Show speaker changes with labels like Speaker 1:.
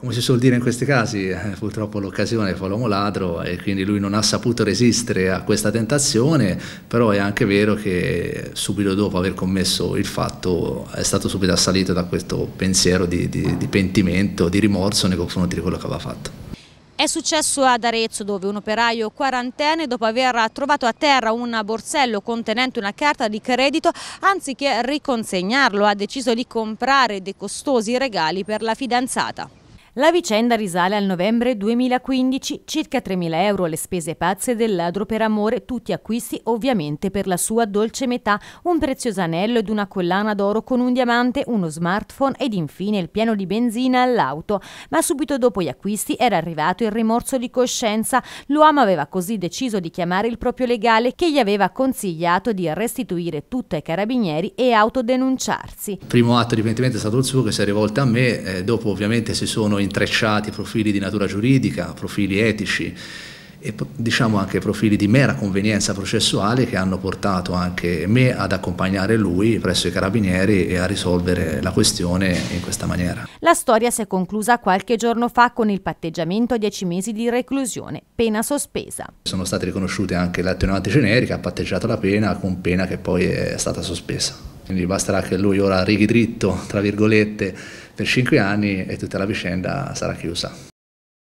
Speaker 1: Come si suol dire in questi casi, eh, purtroppo l'occasione fa l'uomo ladro e quindi lui non ha saputo resistere a questa tentazione, però è anche vero che subito dopo aver commesso il fatto è stato subito assalito da questo pensiero di, di, di pentimento, di rimorso nei confronti di quello che aveva fatto.
Speaker 2: È successo ad Arezzo dove un operaio quarantenne dopo aver trovato a terra un borsello contenente una carta di credito anziché riconsegnarlo ha deciso di comprare dei costosi regali per la fidanzata. La vicenda risale al novembre 2015, circa 3.000 euro le spese pazze del ladro per amore, tutti acquisti ovviamente per la sua dolce metà, un prezioso anello ed una collana d'oro con un diamante, uno smartphone ed infine il pieno di benzina all'auto. Ma subito dopo gli acquisti era arrivato il rimorso di coscienza, l'uomo aveva così deciso di chiamare il proprio legale che gli aveva consigliato di restituire tutto ai carabinieri e autodenunciarsi. Il
Speaker 1: primo atto di pentimento è stato il suo che si è rivolto a me, eh, dopo ovviamente si sono in intrecciati profili di natura giuridica, profili etici e diciamo anche profili di mera convenienza processuale che hanno portato anche me ad accompagnare lui presso i carabinieri e a risolvere la questione in questa maniera.
Speaker 2: La storia si è conclusa qualche giorno fa con il patteggiamento a 10 mesi di reclusione, pena sospesa.
Speaker 1: Sono state riconosciute anche l'attenuante generica, ha patteggiato la pena con pena che poi è stata sospesa. Quindi basterà che lui ora righi dritto, tra virgolette, per cinque anni e tutta la vicenda sarà chiusa.